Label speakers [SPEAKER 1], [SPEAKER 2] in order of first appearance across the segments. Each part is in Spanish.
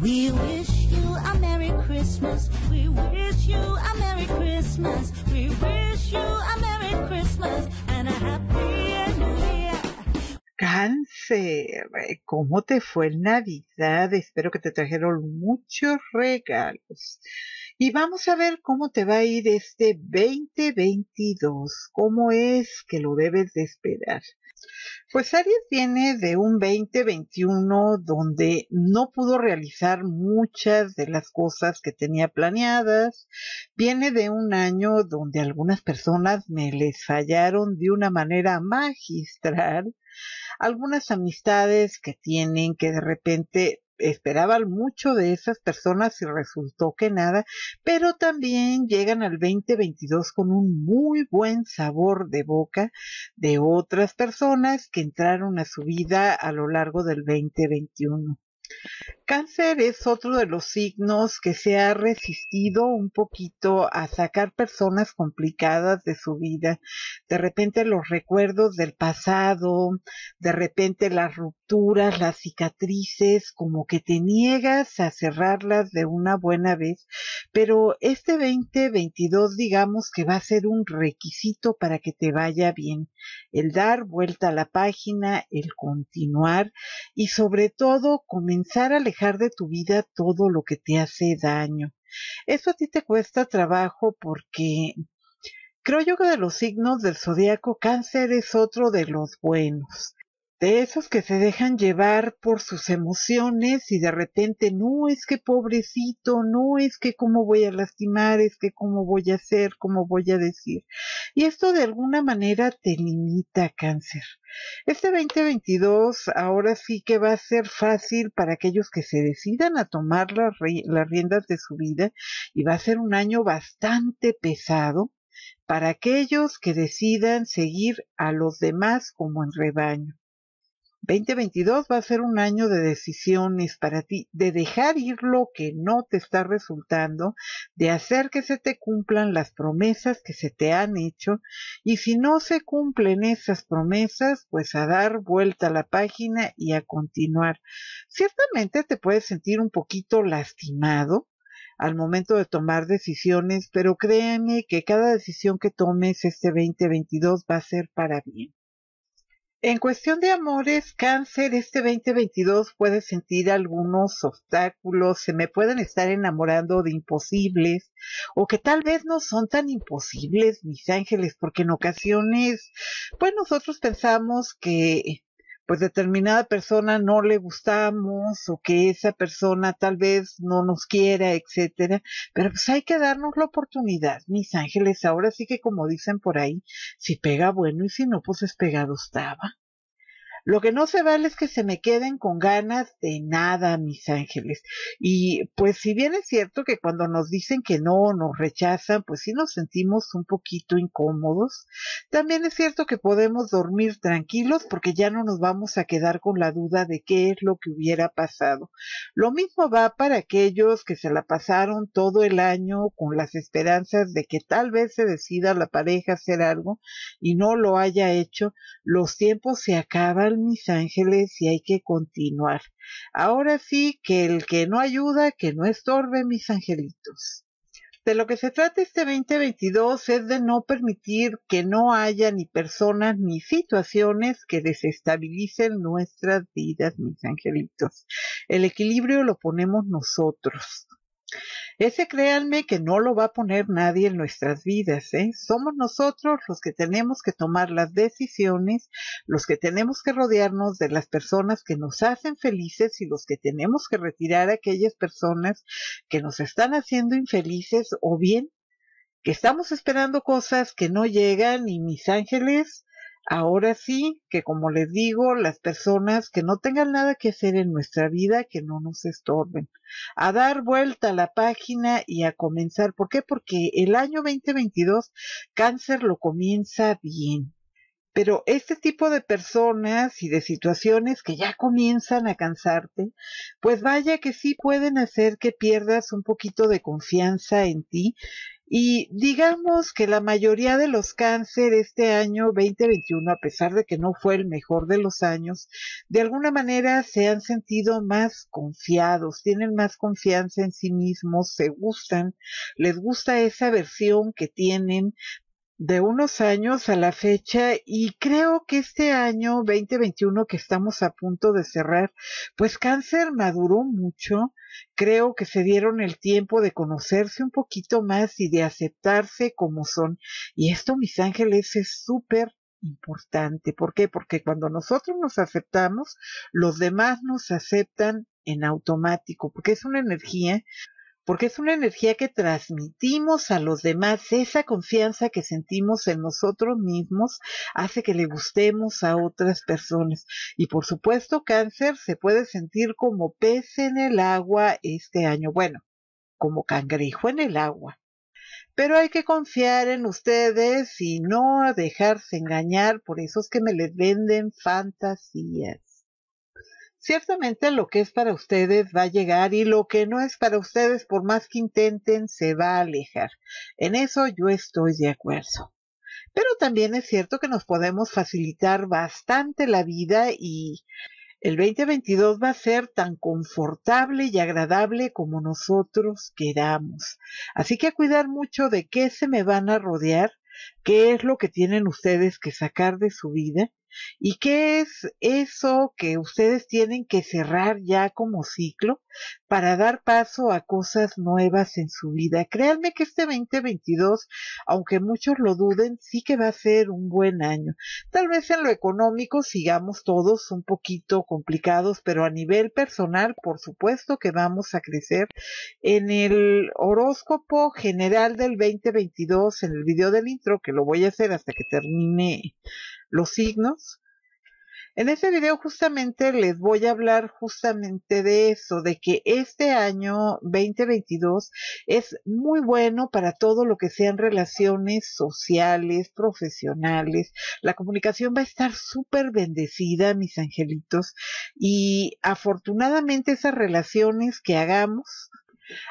[SPEAKER 1] We wish you a Merry Christmas. We wish you a Merry Christmas. We wish you a Merry Christmas and a Happy New Year. Cáncer, ¿cómo te fue en Navidad? Espero que te trajeron muchos regalos. Y vamos a ver cómo te va a ir este 2022, cómo es que lo debes de esperar. Pues Aries viene de un 2021 donde no pudo realizar muchas de las cosas que tenía planeadas. Viene de un año donde algunas personas me les fallaron de una manera magistral. Algunas amistades que tienen que de repente esperaban mucho de esas personas y resultó que nada, pero también llegan al 2022 con un muy buen sabor de boca de otras personas que entraron a su vida a lo largo del 2021 cáncer es otro de los signos que se ha resistido un poquito a sacar personas complicadas de su vida. De repente los recuerdos del pasado, de repente las rupturas, las cicatrices, como que te niegas a cerrarlas de una buena vez. Pero este 2022 digamos que va a ser un requisito para que te vaya bien. El dar vuelta a la página, el continuar y sobre todo comenzar a de tu vida todo lo que te hace daño. Eso a ti te cuesta trabajo porque creo yo que de los signos del zodiaco cáncer es otro de los buenos de esos que se dejan llevar por sus emociones y de repente, no es que pobrecito, no es que cómo voy a lastimar, es que cómo voy a hacer, cómo voy a decir. Y esto de alguna manera te limita cáncer. Este 2022 ahora sí que va a ser fácil para aquellos que se decidan a tomar las, las riendas de su vida y va a ser un año bastante pesado para aquellos que decidan seguir a los demás como en rebaño. 2022 va a ser un año de decisiones para ti, de dejar ir lo que no te está resultando, de hacer que se te cumplan las promesas que se te han hecho y si no se cumplen esas promesas, pues a dar vuelta a la página y a continuar. Ciertamente te puedes sentir un poquito lastimado al momento de tomar decisiones, pero créeme que cada decisión que tomes este 2022 va a ser para bien. En cuestión de amores, cáncer, este 2022 puede sentir algunos obstáculos, se me pueden estar enamorando de imposibles o que tal vez no son tan imposibles, mis ángeles, porque en ocasiones, pues nosotros pensamos que pues determinada persona no le gustamos o que esa persona tal vez no nos quiera, etcétera, pero pues hay que darnos la oportunidad, mis ángeles, ahora sí que como dicen por ahí, si pega bueno y si no, pues es pegado estaba. Lo que no se vale es que se me queden con ganas de nada, mis ángeles. Y pues si bien es cierto que cuando nos dicen que no, nos rechazan, pues sí nos sentimos un poquito incómodos, también es cierto que podemos dormir tranquilos porque ya no nos vamos a quedar con la duda de qué es lo que hubiera pasado. Lo mismo va para aquellos que se la pasaron todo el año con las esperanzas de que tal vez se decida la pareja hacer algo y no lo haya hecho. Los tiempos se acaban mis ángeles y hay que continuar. Ahora sí que el que no ayuda, que no estorbe, mis angelitos. De lo que se trata este 2022 es de no permitir que no haya ni personas ni situaciones que desestabilicen nuestras vidas, mis angelitos. El equilibrio lo ponemos nosotros. Ese créanme que no lo va a poner nadie en nuestras vidas, ¿eh? Somos nosotros los que tenemos que tomar las decisiones, los que tenemos que rodearnos de las personas que nos hacen felices y los que tenemos que retirar a aquellas personas que nos están haciendo infelices o bien que estamos esperando cosas que no llegan y mis ángeles, Ahora sí que, como les digo, las personas que no tengan nada que hacer en nuestra vida, que no nos estorben. A dar vuelta a la página y a comenzar. ¿Por qué? Porque el año 2022 cáncer lo comienza bien. Pero este tipo de personas y de situaciones que ya comienzan a cansarte, pues vaya que sí pueden hacer que pierdas un poquito de confianza en ti y digamos que la mayoría de los cáncer este año 2021, a pesar de que no fue el mejor de los años, de alguna manera se han sentido más confiados, tienen más confianza en sí mismos, se gustan, les gusta esa versión que tienen de unos años a la fecha y creo que este año 2021 que estamos a punto de cerrar, pues cáncer maduró mucho, creo que se dieron el tiempo de conocerse un poquito más y de aceptarse como son. Y esto, mis ángeles, es súper importante. ¿Por qué? Porque cuando nosotros nos aceptamos, los demás nos aceptan en automático, porque es una energía porque es una energía que transmitimos a los demás. Esa confianza que sentimos en nosotros mismos hace que le gustemos a otras personas. Y por supuesto, cáncer se puede sentir como pez en el agua este año. Bueno, como cangrejo en el agua. Pero hay que confiar en ustedes y no dejarse engañar por esos que me les venden fantasías. Ciertamente lo que es para ustedes va a llegar y lo que no es para ustedes, por más que intenten, se va a alejar. En eso yo estoy de acuerdo. Pero también es cierto que nos podemos facilitar bastante la vida y el 2022 va a ser tan confortable y agradable como nosotros queramos. Así que a cuidar mucho de qué se me van a rodear, qué es lo que tienen ustedes que sacar de su vida ¿Y qué es eso que ustedes tienen que cerrar ya como ciclo para dar paso a cosas nuevas en su vida? Créanme que este 2022, aunque muchos lo duden, sí que va a ser un buen año. Tal vez en lo económico sigamos todos un poquito complicados, pero a nivel personal, por supuesto que vamos a crecer. En el horóscopo general del 2022, en el video del intro, que lo voy a hacer hasta que termine los signos. En este video justamente les voy a hablar justamente de eso, de que este año 2022 es muy bueno para todo lo que sean relaciones sociales, profesionales. La comunicación va a estar súper bendecida, mis angelitos, y afortunadamente esas relaciones que hagamos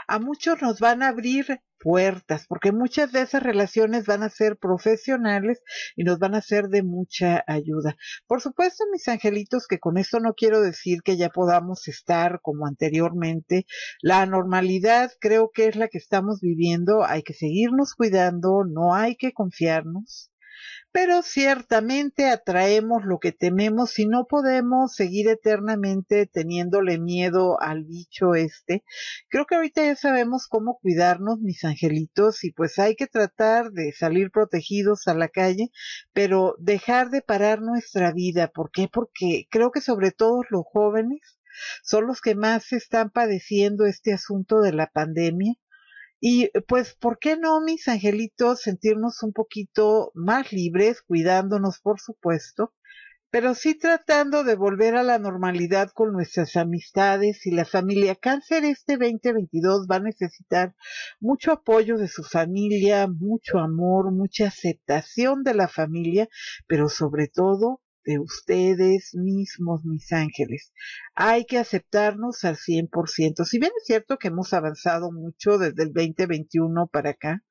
[SPEAKER 1] a muchos nos van a abrir puertas, porque muchas de esas relaciones van a ser profesionales y nos van a ser de mucha ayuda. Por supuesto, mis angelitos, que con esto no quiero decir que ya podamos estar como anteriormente. La normalidad creo que es la que estamos viviendo. Hay que seguirnos cuidando, no hay que confiarnos. Pero ciertamente atraemos lo que tememos y no podemos seguir eternamente teniéndole miedo al bicho este. Creo que ahorita ya sabemos cómo cuidarnos, mis angelitos, y pues hay que tratar de salir protegidos a la calle, pero dejar de parar nuestra vida. ¿Por qué? Porque creo que sobre todo los jóvenes son los que más están padeciendo este asunto de la pandemia y pues, ¿por qué no, mis angelitos, sentirnos un poquito más libres, cuidándonos, por supuesto, pero sí tratando de volver a la normalidad con nuestras amistades y la familia. Cáncer este 2022 va a necesitar mucho apoyo de su familia, mucho amor, mucha aceptación de la familia, pero sobre todo de ustedes mismos, mis ángeles. Hay que aceptarnos al 100%. Si bien es cierto que hemos avanzado mucho desde el 2021 para acá,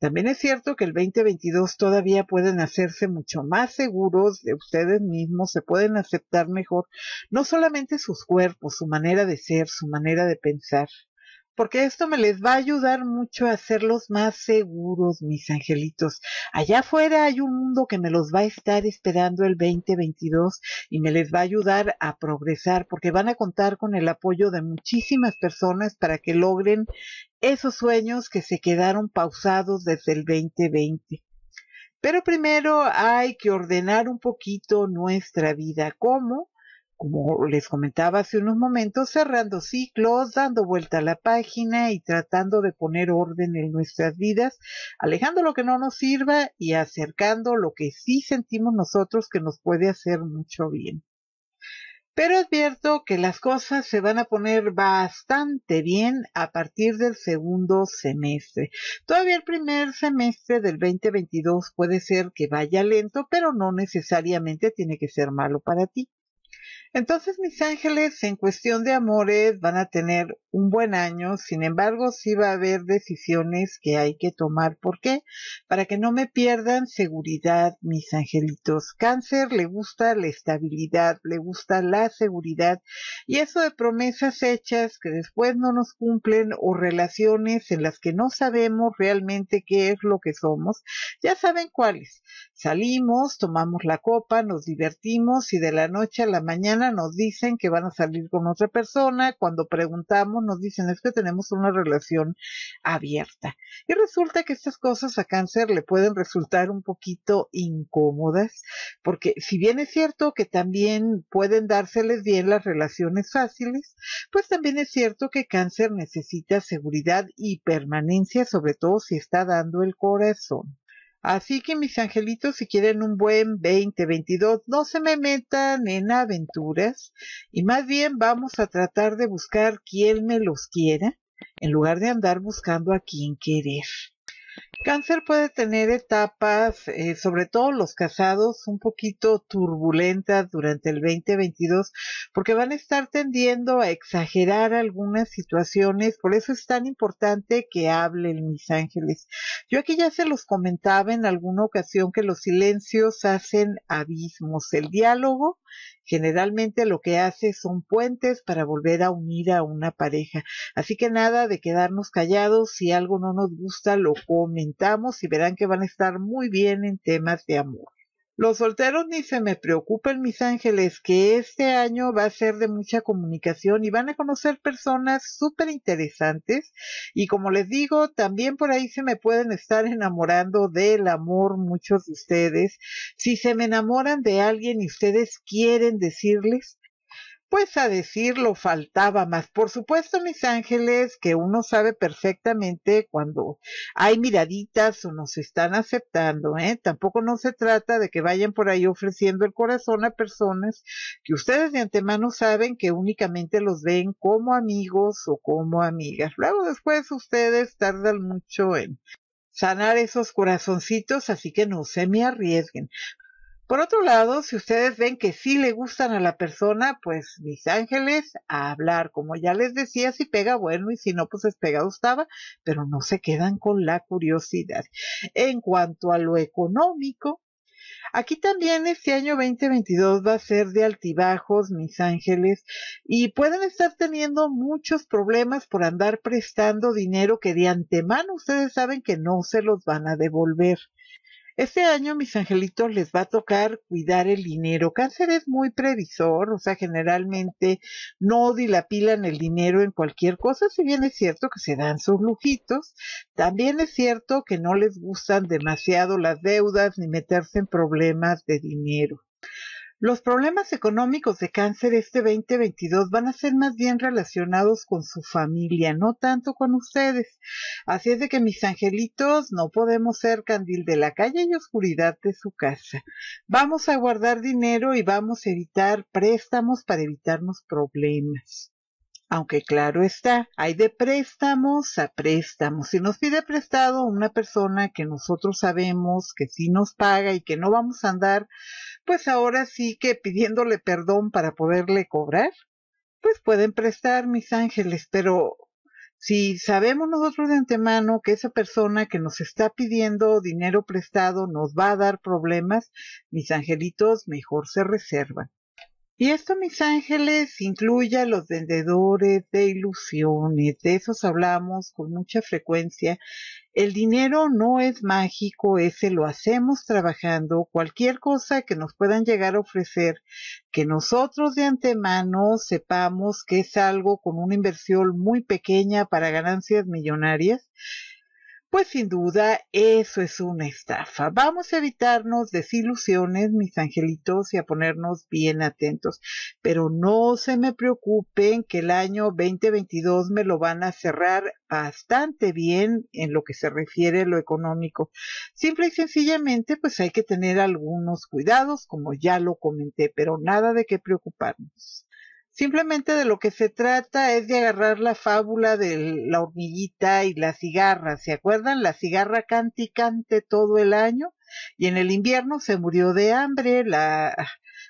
[SPEAKER 1] también es cierto que el 2022 todavía pueden hacerse mucho más seguros de ustedes mismos, se pueden aceptar mejor, no solamente sus cuerpos, su manera de ser, su manera de pensar, porque esto me les va a ayudar mucho a hacerlos más seguros, mis angelitos. Allá afuera hay un mundo que me los va a estar esperando el 2022 y me les va a ayudar a progresar, porque van a contar con el apoyo de muchísimas personas para que logren esos sueños que se quedaron pausados desde el 2020. Pero primero hay que ordenar un poquito nuestra vida. ¿Cómo? como les comentaba hace unos momentos, cerrando ciclos, dando vuelta a la página y tratando de poner orden en nuestras vidas, alejando lo que no nos sirva y acercando lo que sí sentimos nosotros que nos puede hacer mucho bien. Pero advierto que las cosas se van a poner bastante bien a partir del segundo semestre. Todavía el primer semestre del 2022 puede ser que vaya lento, pero no necesariamente tiene que ser malo para ti. Entonces mis ángeles en cuestión de amores van a tener un buen año, sin embargo sí va a haber decisiones que hay que tomar. ¿Por qué? Para que no me pierdan seguridad, mis angelitos. Cáncer le gusta la estabilidad, le gusta la seguridad y eso de promesas hechas que después no nos cumplen o relaciones en las que no sabemos realmente qué es lo que somos, ya saben cuáles. Salimos, tomamos la copa, nos divertimos y de la noche a la mañana nos dicen que van a salir con otra persona, cuando preguntamos nos dicen es que tenemos una relación abierta. Y resulta que estas cosas a cáncer le pueden resultar un poquito incómodas, porque si bien es cierto que también pueden dárseles bien las relaciones fáciles, pues también es cierto que cáncer necesita seguridad y permanencia, sobre todo si está dando el corazón. Así que mis angelitos, si quieren un buen 2022, no se me metan en aventuras y más bien vamos a tratar de buscar quien me los quiera en lugar de andar buscando a quien querer. Cáncer puede tener etapas, eh, sobre todo los casados, un poquito turbulentas durante el 2022, porque van a estar tendiendo a exagerar algunas situaciones, por eso es tan importante que hablen mis ángeles. Yo aquí ya se los comentaba en alguna ocasión que los silencios hacen abismos, el diálogo Generalmente lo que hace son puentes para volver a unir a una pareja. Así que nada de quedarnos callados. Si algo no nos gusta, lo comentamos y verán que van a estar muy bien en temas de amor. Los solteros ni se me preocupen, mis ángeles, que este año va a ser de mucha comunicación y van a conocer personas súper interesantes. Y como les digo, también por ahí se me pueden estar enamorando del amor muchos de ustedes. Si se me enamoran de alguien y ustedes quieren decirles, pues a decirlo faltaba más. Por supuesto, mis ángeles, que uno sabe perfectamente cuando hay miraditas o nos están aceptando, ¿eh? Tampoco no se trata de que vayan por ahí ofreciendo el corazón a personas que ustedes de antemano saben que únicamente los ven como amigos o como amigas. Luego después ustedes tardan mucho en sanar esos corazoncitos, así que no se me arriesguen. Por otro lado, si ustedes ven que sí le gustan a la persona, pues mis ángeles, a hablar. Como ya les decía, si pega bueno y si no, pues es pegado estaba, pero no se quedan con la curiosidad. En cuanto a lo económico, Aquí también este año 2022 va a ser de altibajos, mis ángeles, y pueden estar teniendo muchos problemas por andar prestando dinero que de antemano ustedes saben que no se los van a devolver. Este año mis angelitos les va a tocar cuidar el dinero. Cáncer es muy previsor, o sea, generalmente no dilapilan el dinero en cualquier cosa, si bien es cierto que se dan sus lujitos, también es cierto que no les gustan demasiado las deudas ni meterse en problemas de dinero. Los problemas económicos de cáncer este 2022 van a ser más bien relacionados con su familia, no tanto con ustedes. Así es de que mis angelitos, no podemos ser candil de la calle y oscuridad de su casa. Vamos a guardar dinero y vamos a evitar préstamos para evitarnos problemas. Aunque claro está, hay de préstamos a préstamos. Si nos pide prestado una persona que nosotros sabemos que sí nos paga y que no vamos a andar pues ahora sí que pidiéndole perdón para poderle cobrar, pues pueden prestar mis ángeles, pero si sabemos nosotros de antemano que esa persona que nos está pidiendo dinero prestado nos va a dar problemas, mis angelitos mejor se reservan. Y esto, mis ángeles, incluye a los vendedores de ilusiones, de esos hablamos con mucha frecuencia. El dinero no es mágico, ese lo hacemos trabajando. Cualquier cosa que nos puedan llegar a ofrecer, que nosotros de antemano sepamos que es algo con una inversión muy pequeña para ganancias millonarias, pues sin duda, eso es una estafa. Vamos a evitarnos desilusiones, mis angelitos, y a ponernos bien atentos. Pero no se me preocupen que el año 2022 me lo van a cerrar bastante bien en lo que se refiere a lo económico. Simple y sencillamente, pues hay que tener algunos cuidados, como ya lo comenté, pero nada de qué preocuparnos. Simplemente de lo que se trata es de agarrar la fábula de la hormiguita y la cigarra. ¿Se acuerdan? La cigarra canta y cante todo el año y en el invierno se murió de hambre. La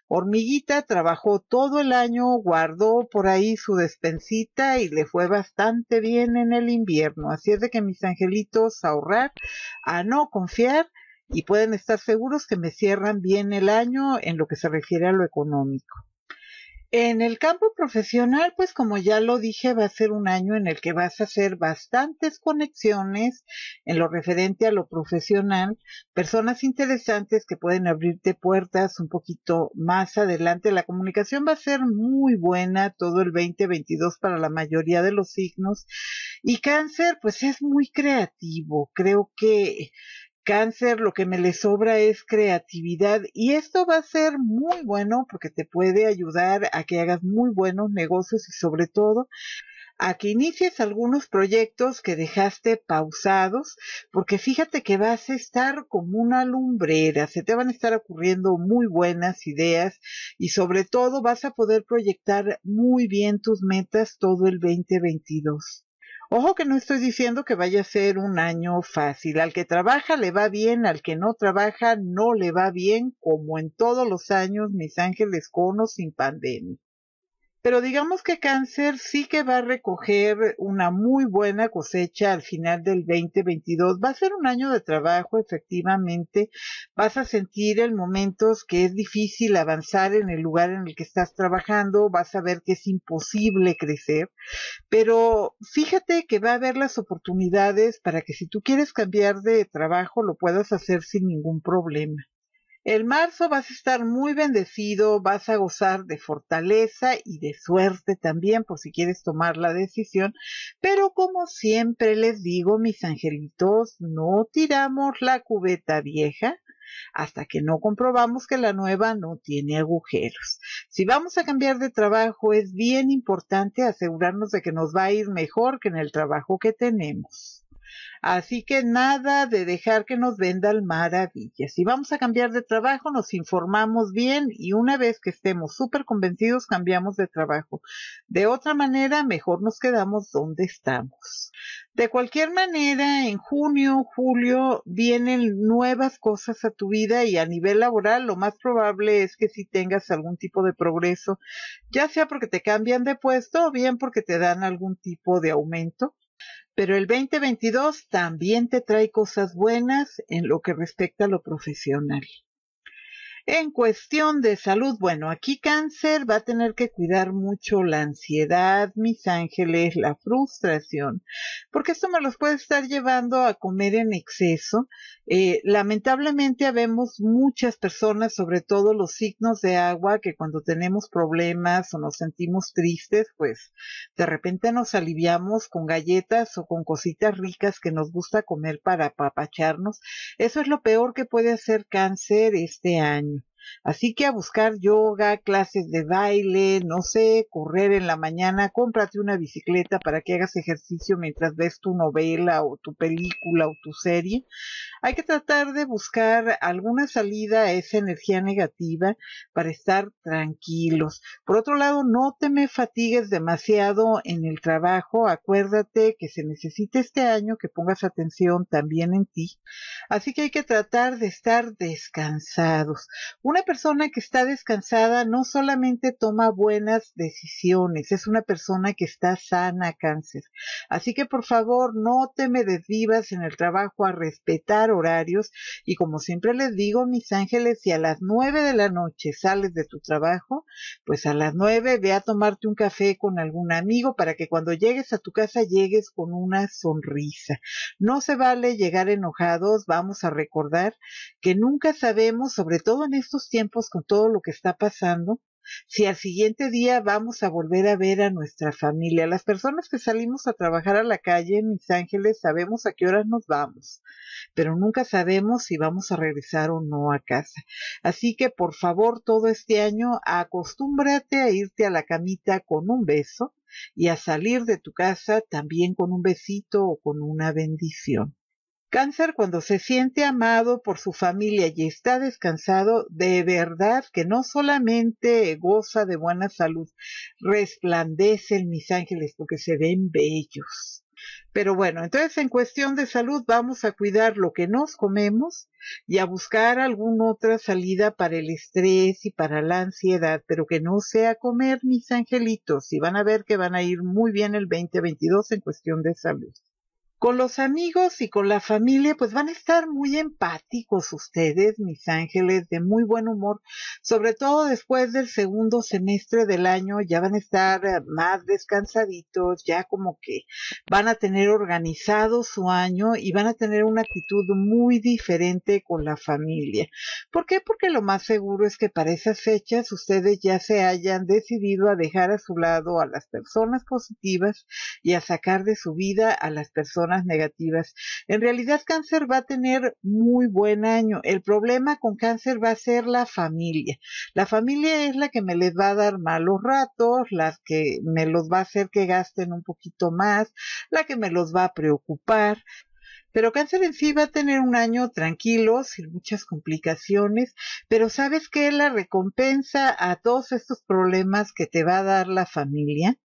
[SPEAKER 1] hormiguita trabajó todo el año, guardó por ahí su despensita y le fue bastante bien en el invierno. Así es de que mis angelitos ahorrar, a no confiar y pueden estar seguros que me cierran bien el año en lo que se refiere a lo económico. En el campo profesional, pues como ya lo dije, va a ser un año en el que vas a hacer bastantes conexiones en lo referente a lo profesional, personas interesantes que pueden abrirte puertas un poquito más adelante. La comunicación va a ser muy buena todo el 2022 para la mayoría de los signos. Y cáncer, pues es muy creativo. Creo que cáncer, lo que me le sobra es creatividad y esto va a ser muy bueno porque te puede ayudar a que hagas muy buenos negocios y sobre todo a que inicies algunos proyectos que dejaste pausados, porque fíjate que vas a estar como una lumbrera, se te van a estar ocurriendo muy buenas ideas y sobre todo vas a poder proyectar muy bien tus metas todo el 2022. Ojo que no estoy diciendo que vaya a ser un año fácil. Al que trabaja le va bien, al que no trabaja no le va bien, como en todos los años, mis ángeles conos sin pandemia pero digamos que Cáncer sí que va a recoger una muy buena cosecha al final del 2022. Va a ser un año de trabajo, efectivamente. Vas a sentir en momentos que es difícil avanzar en el lugar en el que estás trabajando, vas a ver que es imposible crecer, pero fíjate que va a haber las oportunidades para que si tú quieres cambiar de trabajo lo puedas hacer sin ningún problema. El marzo vas a estar muy bendecido, vas a gozar de fortaleza y de suerte también por si quieres tomar la decisión. Pero como siempre les digo, mis angelitos, no tiramos la cubeta vieja hasta que no comprobamos que la nueva no tiene agujeros. Si vamos a cambiar de trabajo, es bien importante asegurarnos de que nos va a ir mejor que en el trabajo que tenemos. Así que nada de dejar que nos vendan maravillas. Si vamos a cambiar de trabajo, nos informamos bien y una vez que estemos súper convencidos, cambiamos de trabajo. De otra manera, mejor nos quedamos donde estamos. De cualquier manera, en junio, julio, vienen nuevas cosas a tu vida y a nivel laboral lo más probable es que si tengas algún tipo de progreso, ya sea porque te cambian de puesto o bien porque te dan algún tipo de aumento. Pero el 2022 también te trae cosas buenas en lo que respecta a lo profesional. En cuestión de salud, bueno, aquí cáncer va a tener que cuidar mucho la ansiedad, mis ángeles, la frustración, porque esto me los puede estar llevando a comer en exceso. Eh, lamentablemente vemos muchas personas, sobre todo los signos de agua, que cuando tenemos problemas o nos sentimos tristes, pues de repente nos aliviamos con galletas o con cositas ricas que nos gusta comer para apapacharnos. Eso es lo peor que puede hacer cáncer este año. Así que a buscar yoga, clases de baile, no sé, correr en la mañana, cómprate una bicicleta para que hagas ejercicio mientras ves tu novela o tu película o tu serie. Hay que tratar de buscar alguna salida a esa energía negativa para estar tranquilos. Por otro lado, no te me fatigues demasiado en el trabajo. Acuérdate que se necesita este año que pongas atención también en ti. Así que hay que tratar de estar descansados una persona que está descansada no solamente toma buenas decisiones, es una persona que está sana cáncer. Así que por favor no te me desvivas en el trabajo a respetar horarios y como siempre les digo, mis ángeles, si a las nueve de la noche sales de tu trabajo, pues a las nueve ve a tomarte un café con algún amigo para que cuando llegues a tu casa llegues con una sonrisa. No se vale llegar enojados, vamos a recordar que nunca sabemos, sobre todo en estos tiempos con todo lo que está pasando, si al siguiente día vamos a volver a ver a nuestra familia. Las personas que salimos a trabajar a la calle en Mis Ángeles sabemos a qué horas nos vamos, pero nunca sabemos si vamos a regresar o no a casa. Así que por favor todo este año acostúmbrate a irte a la camita con un beso y a salir de tu casa también con un besito o con una bendición. Cáncer cuando se siente amado por su familia y está descansado, de verdad que no solamente goza de buena salud, resplandecen mis ángeles porque se ven bellos. Pero bueno, entonces en cuestión de salud vamos a cuidar lo que nos comemos y a buscar alguna otra salida para el estrés y para la ansiedad, pero que no sea comer mis angelitos y van a ver que van a ir muy bien el 2022 en cuestión de salud con los amigos y con la familia, pues van a estar muy empáticos ustedes, mis ángeles, de muy buen humor, sobre todo después del segundo semestre del año, ya van a estar eh, más descansaditos, ya como que van a tener organizado su año y van a tener una actitud muy diferente con la familia. ¿Por qué? Porque lo más seguro es que para esas fechas ustedes ya se hayan decidido a dejar a su lado a las personas positivas y a sacar de su vida a las personas negativas. En realidad, cáncer va a tener muy buen año. El problema con cáncer va a ser la familia. La familia es la que me les va a dar malos ratos, la que me los va a hacer que gasten un poquito más, la que me los va a preocupar. Pero cáncer en sí va a tener un año tranquilo, sin muchas complicaciones, pero sabes es la recompensa a todos estos problemas que te va a dar la familia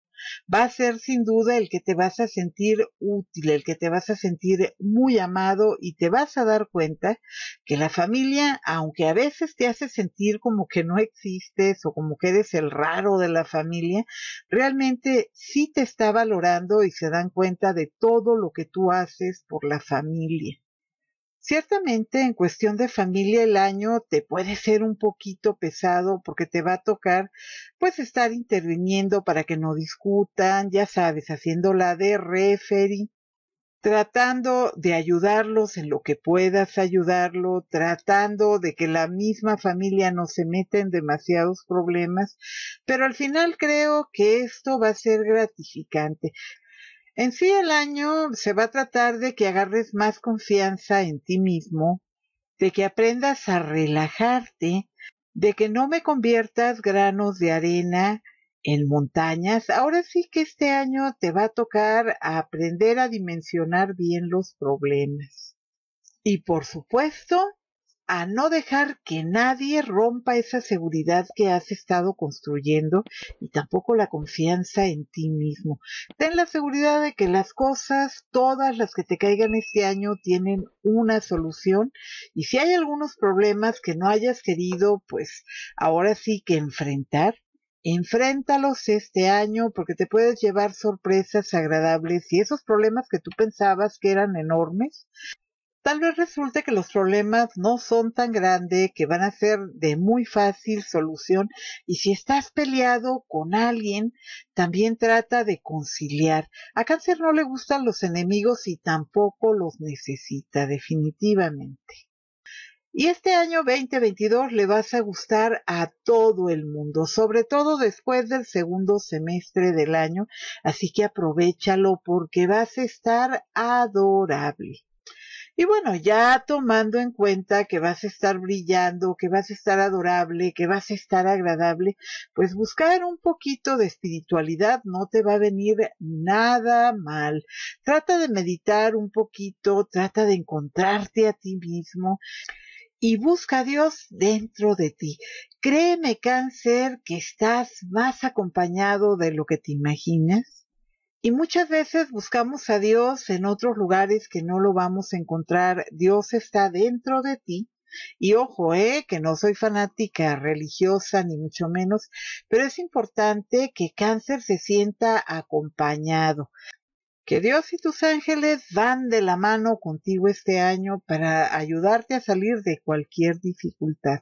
[SPEAKER 1] va a ser sin duda el que te vas a sentir útil, el que te vas a sentir muy amado y te vas a dar cuenta que la familia, aunque a veces te hace sentir como que no existes o como que eres el raro de la familia, realmente sí te está valorando y se dan cuenta de todo lo que tú haces por la familia. Ciertamente en cuestión de familia el año te puede ser un poquito pesado porque te va a tocar pues estar interviniendo para que no discutan, ya sabes, haciendo la de referee, tratando de ayudarlos en lo que puedas ayudarlo, tratando de que la misma familia no se meta en demasiados problemas, pero al final creo que esto va a ser gratificante. En sí el año se va a tratar de que agarres más confianza en ti mismo, de que aprendas a relajarte, de que no me conviertas granos de arena en montañas. Ahora sí que este año te va a tocar a aprender a dimensionar bien los problemas. Y por supuesto, a no dejar que nadie rompa esa seguridad que has estado construyendo y tampoco la confianza en ti mismo. Ten la seguridad de que las cosas, todas las que te caigan este año, tienen una solución y si hay algunos problemas que no hayas querido, pues ahora sí que enfrentar, Enfréntalos este año porque te puedes llevar sorpresas agradables y esos problemas que tú pensabas que eran enormes tal vez resulte que los problemas no son tan grandes, que van a ser de muy fácil solución. Y si estás peleado con alguien, también trata de conciliar. A cáncer no le gustan los enemigos y tampoco los necesita, definitivamente. Y este año 2022 le vas a gustar a todo el mundo, sobre todo después del segundo semestre del año, así que aprovechalo porque vas a estar adorable. Y bueno, ya tomando en cuenta que vas a estar brillando, que vas a estar adorable, que vas a estar agradable, pues buscar un poquito de espiritualidad no te va a venir nada mal. Trata de meditar un poquito, trata de encontrarte a ti mismo y busca a Dios dentro de ti. Créeme, cáncer, que estás más acompañado de lo que te imaginas y muchas veces buscamos a Dios en otros lugares que no lo vamos a encontrar. Dios está dentro de ti. Y ojo, eh, que no soy fanática religiosa ni mucho menos, pero es importante que cáncer se sienta acompañado. Que Dios y tus ángeles van de la mano contigo este año para ayudarte a salir de cualquier dificultad.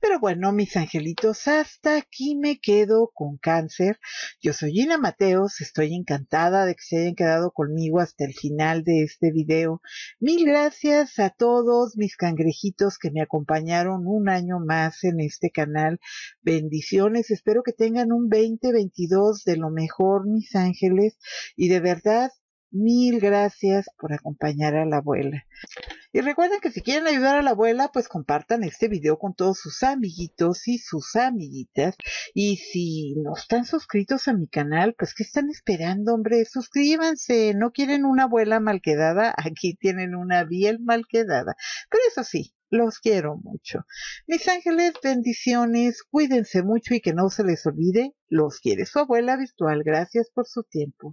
[SPEAKER 1] Pero bueno, mis angelitos, hasta aquí me quedo con cáncer. Yo soy Gina Mateos, estoy encantada de que se hayan quedado conmigo hasta el final de este video. Mil gracias a todos mis cangrejitos que me acompañaron un año más en este canal. Bendiciones, espero que tengan un 2022 de lo mejor, mis ángeles. Y de verdad, Mil gracias por acompañar a la abuela. Y recuerden que si quieren ayudar a la abuela, pues compartan este video con todos sus amiguitos y sus amiguitas. Y si no están suscritos a mi canal, pues ¿qué están esperando, hombre? Suscríbanse. ¿No quieren una abuela malquedada? Aquí tienen una bien quedada. Pero eso sí, los quiero mucho. Mis ángeles, bendiciones, cuídense mucho y que no se les olvide, los quiere su abuela virtual. Gracias por su tiempo.